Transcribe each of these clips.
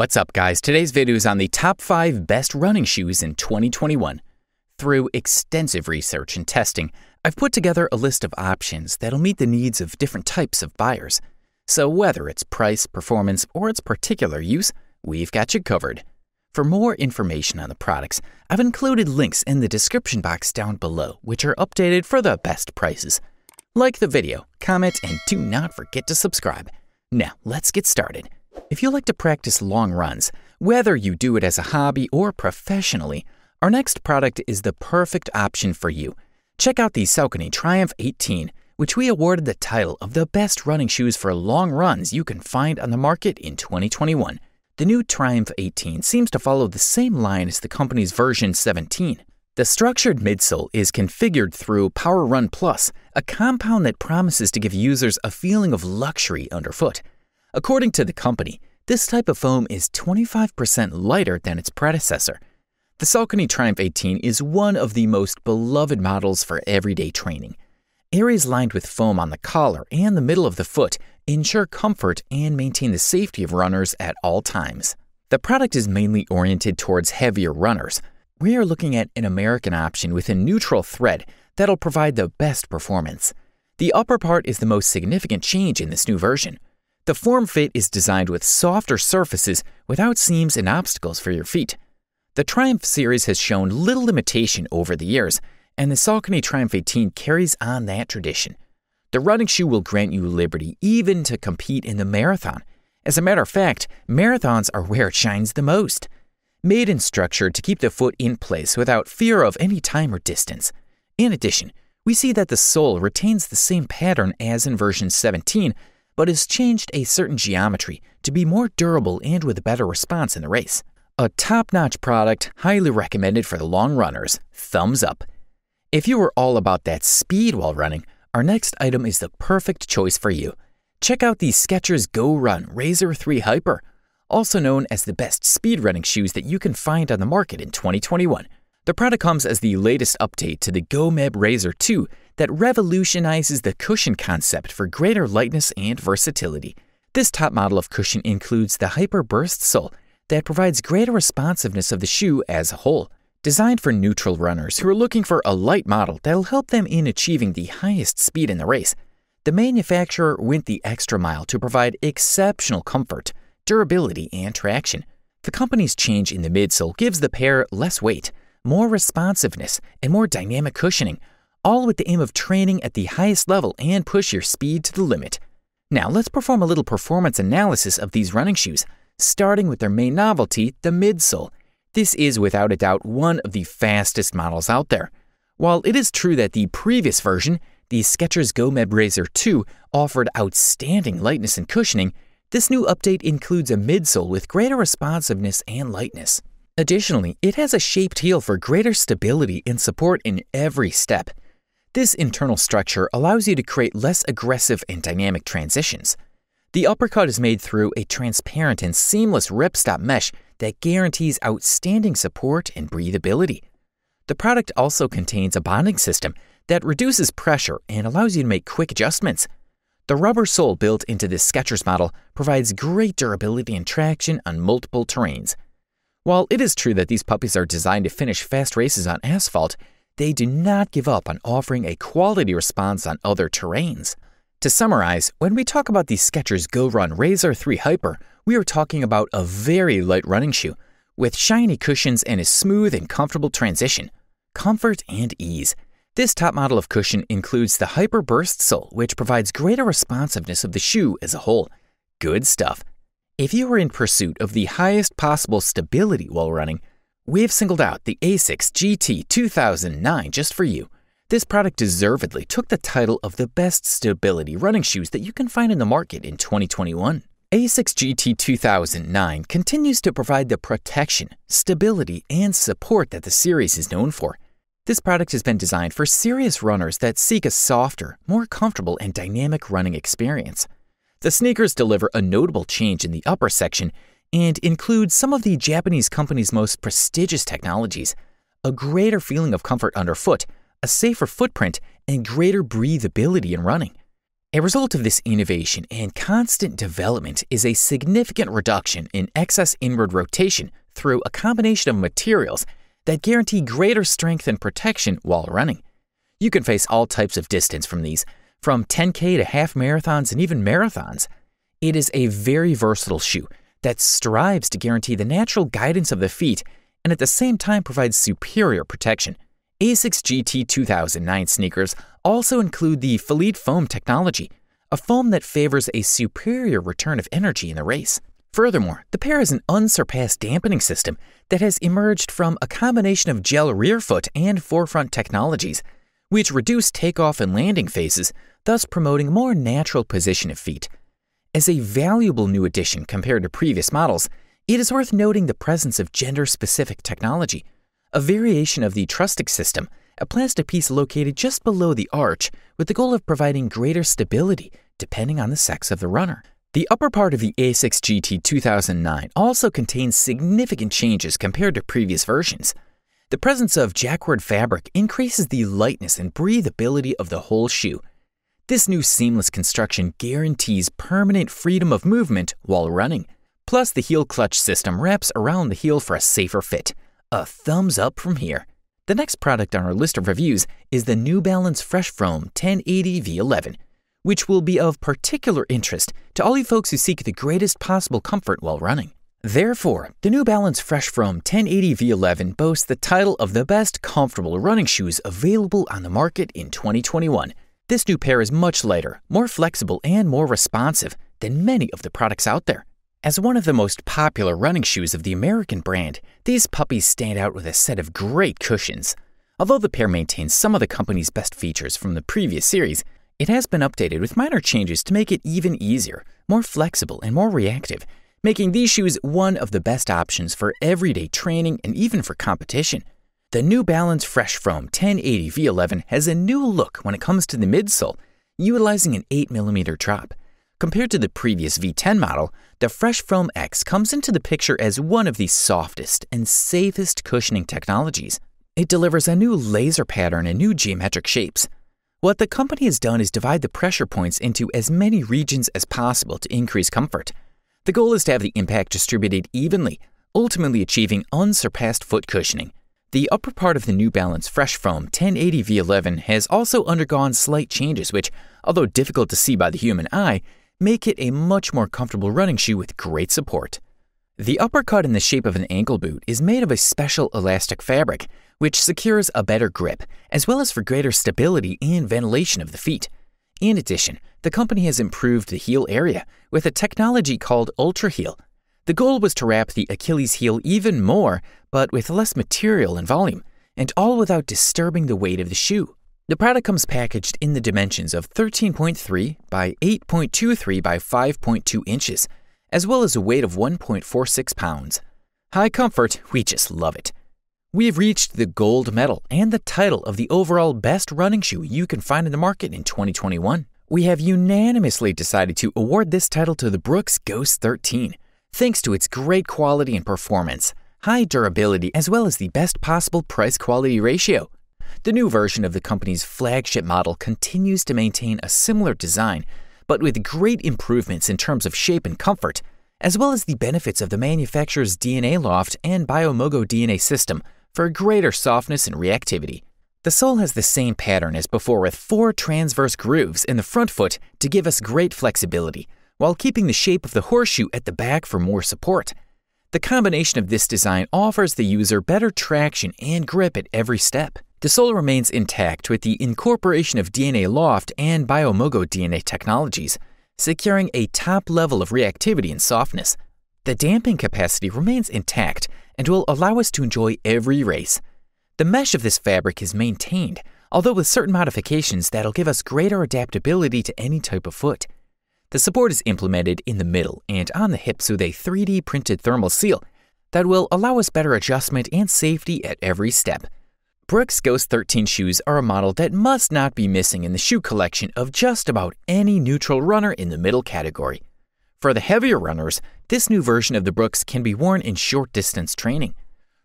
What's up guys, today's video is on the top 5 best running shoes in 2021. Through extensive research and testing, I've put together a list of options that'll meet the needs of different types of buyers. So whether it's price, performance, or its particular use, we've got you covered. For more information on the products, I've included links in the description box down below which are updated for the best prices. Like the video, comment, and do not forget to subscribe. Now let's get started. If you like to practice long runs, whether you do it as a hobby or professionally, our next product is the perfect option for you. Check out the Saucony Triumph 18, which we awarded the title of the best running shoes for long runs you can find on the market in 2021. The new Triumph 18 seems to follow the same line as the company's version 17. The structured midsole is configured through Power Run Plus, a compound that promises to give users a feeling of luxury underfoot. According to the company, this type of foam is 25% lighter than its predecessor. The Saucony Triumph 18 is one of the most beloved models for everyday training. Areas lined with foam on the collar and the middle of the foot ensure comfort and maintain the safety of runners at all times. The product is mainly oriented towards heavier runners. We are looking at an American option with a neutral thread that'll provide the best performance. The upper part is the most significant change in this new version. The form fit is designed with softer surfaces without seams and obstacles for your feet. The Triumph series has shown little limitation over the years, and the Saucony Triumph 18 carries on that tradition. The running shoe will grant you liberty even to compete in the marathon. As a matter of fact, marathons are where it shines the most. Made and structured to keep the foot in place without fear of any time or distance. In addition, we see that the sole retains the same pattern as in version 17, but has changed a certain geometry to be more durable and with a better response in the race. A top-notch product, highly recommended for the long runners, thumbs up. If you are all about that speed while running, our next item is the perfect choice for you. Check out the Skechers Go Run Razor 3 Hyper, also known as the best speed running shoes that you can find on the market in 2021. The product comes as the latest update to the GoMeb Razor 2 that revolutionizes the cushion concept for greater lightness and versatility. This top model of cushion includes the Hyperburst sole that provides greater responsiveness of the shoe as a whole, designed for neutral runners who are looking for a light model that'll help them in achieving the highest speed in the race. The manufacturer went the extra mile to provide exceptional comfort, durability, and traction. The company's change in the midsole gives the pair less weight, more responsiveness, and more dynamic cushioning all with the aim of training at the highest level and push your speed to the limit. Now let's perform a little performance analysis of these running shoes, starting with their main novelty, the midsole. This is without a doubt one of the fastest models out there. While it is true that the previous version, the Skechers GoMed Razor 2, offered outstanding lightness and cushioning, this new update includes a midsole with greater responsiveness and lightness. Additionally, it has a shaped heel for greater stability and support in every step. This internal structure allows you to create less aggressive and dynamic transitions. The uppercut is made through a transparent and seamless ripstop mesh that guarantees outstanding support and breathability. The product also contains a bonding system that reduces pressure and allows you to make quick adjustments. The rubber sole built into this Skechers model provides great durability and traction on multiple terrains. While it is true that these puppies are designed to finish fast races on asphalt, they do not give up on offering a quality response on other terrains. To summarize, when we talk about the Skechers Go Run Razor 3 Hyper, we are talking about a very light running shoe with shiny cushions and a smooth and comfortable transition, comfort and ease. This top model of cushion includes the Hyper Burst sole, which provides greater responsiveness of the shoe as a whole. Good stuff. If you are in pursuit of the highest possible stability while running, we have singled out the ASICS GT 2009 just for you. This product deservedly took the title of the best stability running shoes that you can find in the market in 2021. ASICS GT 2009 continues to provide the protection, stability, and support that the series is known for. This product has been designed for serious runners that seek a softer, more comfortable, and dynamic running experience. The sneakers deliver a notable change in the upper section and include some of the Japanese company's most prestigious technologies, a greater feeling of comfort underfoot, a safer footprint, and greater breathability in running. A result of this innovation and constant development is a significant reduction in excess inward rotation through a combination of materials that guarantee greater strength and protection while running. You can face all types of distance from these, from 10K to half marathons and even marathons. It is a very versatile shoe that strives to guarantee the natural guidance of the feet and at the same time provides superior protection. ASICS GT 2009 sneakers also include the Philippe foam technology, a foam that favors a superior return of energy in the race. Furthermore, the pair has an unsurpassed dampening system that has emerged from a combination of gel rear foot and forefront technologies, which reduce takeoff and landing phases, thus promoting more natural position of feet. As a valuable new addition compared to previous models, it is worth noting the presence of gender-specific technology. A variation of the Trustic system, a plastic piece located just below the arch with the goal of providing greater stability depending on the sex of the runner. The upper part of the A6 GT 2009 also contains significant changes compared to previous versions. The presence of jackward fabric increases the lightness and breathability of the whole shoe, this new seamless construction guarantees permanent freedom of movement while running. Plus, the heel clutch system wraps around the heel for a safer fit. A thumbs up from here. The next product on our list of reviews is the New Balance Fresh Foam 1080 V11, which will be of particular interest to all you folks who seek the greatest possible comfort while running. Therefore, the New Balance Fresh Foam 1080 V11 boasts the title of the best comfortable running shoes available on the market in 2021, this new pair is much lighter, more flexible, and more responsive than many of the products out there. As one of the most popular running shoes of the American brand, these puppies stand out with a set of great cushions. Although the pair maintains some of the company's best features from the previous series, it has been updated with minor changes to make it even easier, more flexible, and more reactive, making these shoes one of the best options for everyday training and even for competition. The New Balance Fresh Foam 1080 V11 has a new look when it comes to the midsole, utilizing an 8mm drop. Compared to the previous V10 model, the Fresh Foam X comes into the picture as one of the softest and safest cushioning technologies. It delivers a new laser pattern and new geometric shapes. What the company has done is divide the pressure points into as many regions as possible to increase comfort. The goal is to have the impact distributed evenly, ultimately achieving unsurpassed foot cushioning. The upper part of the New Balance Fresh Foam 1080 V11 has also undergone slight changes, which, although difficult to see by the human eye, make it a much more comfortable running shoe with great support. The uppercut in the shape of an ankle boot is made of a special elastic fabric, which secures a better grip, as well as for greater stability and ventilation of the feet. In addition, the company has improved the heel area with a technology called Ultra Heel. The goal was to wrap the Achilles heel even more but with less material and volume, and all without disturbing the weight of the shoe. The product comes packaged in the dimensions of 13.3 by 8.23 by 5.2 inches, as well as a weight of 1.46 pounds. High comfort, we just love it. We have reached the gold medal and the title of the overall best running shoe you can find in the market in 2021. We have unanimously decided to award this title to the Brooks Ghost 13, thanks to its great quality and performance high durability, as well as the best possible price-quality ratio. The new version of the company's flagship model continues to maintain a similar design, but with great improvements in terms of shape and comfort, as well as the benefits of the manufacturer's DNA Loft and Biomogo DNA system for greater softness and reactivity. The sole has the same pattern as before with four transverse grooves in the front foot to give us great flexibility, while keeping the shape of the horseshoe at the back for more support. The combination of this design offers the user better traction and grip at every step. The sole remains intact with the incorporation of DNA Loft and Biomogo DNA technologies, securing a top level of reactivity and softness. The damping capacity remains intact and will allow us to enjoy every race. The mesh of this fabric is maintained, although with certain modifications that'll give us greater adaptability to any type of foot. The support is implemented in the middle and on the hips with a 3D printed thermal seal that will allow us better adjustment and safety at every step. Brooks Ghost 13 shoes are a model that must not be missing in the shoe collection of just about any neutral runner in the middle category. For the heavier runners, this new version of the Brooks can be worn in short distance training.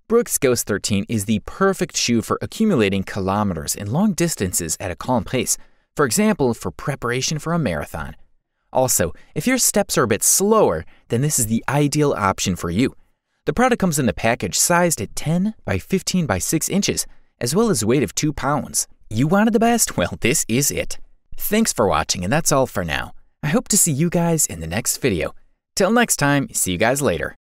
Brooks Ghost 13 is the perfect shoe for accumulating kilometers and long distances at a calm pace, for example, for preparation for a marathon. Also, if your steps are a bit slower, then this is the ideal option for you. The product comes in the package sized at 10 by 15 by 6 inches, as well as a weight of 2 pounds. You wanted the best? Well, this is it. Thanks for watching, and that's all for now. I hope to see you guys in the next video. Till next time, see you guys later.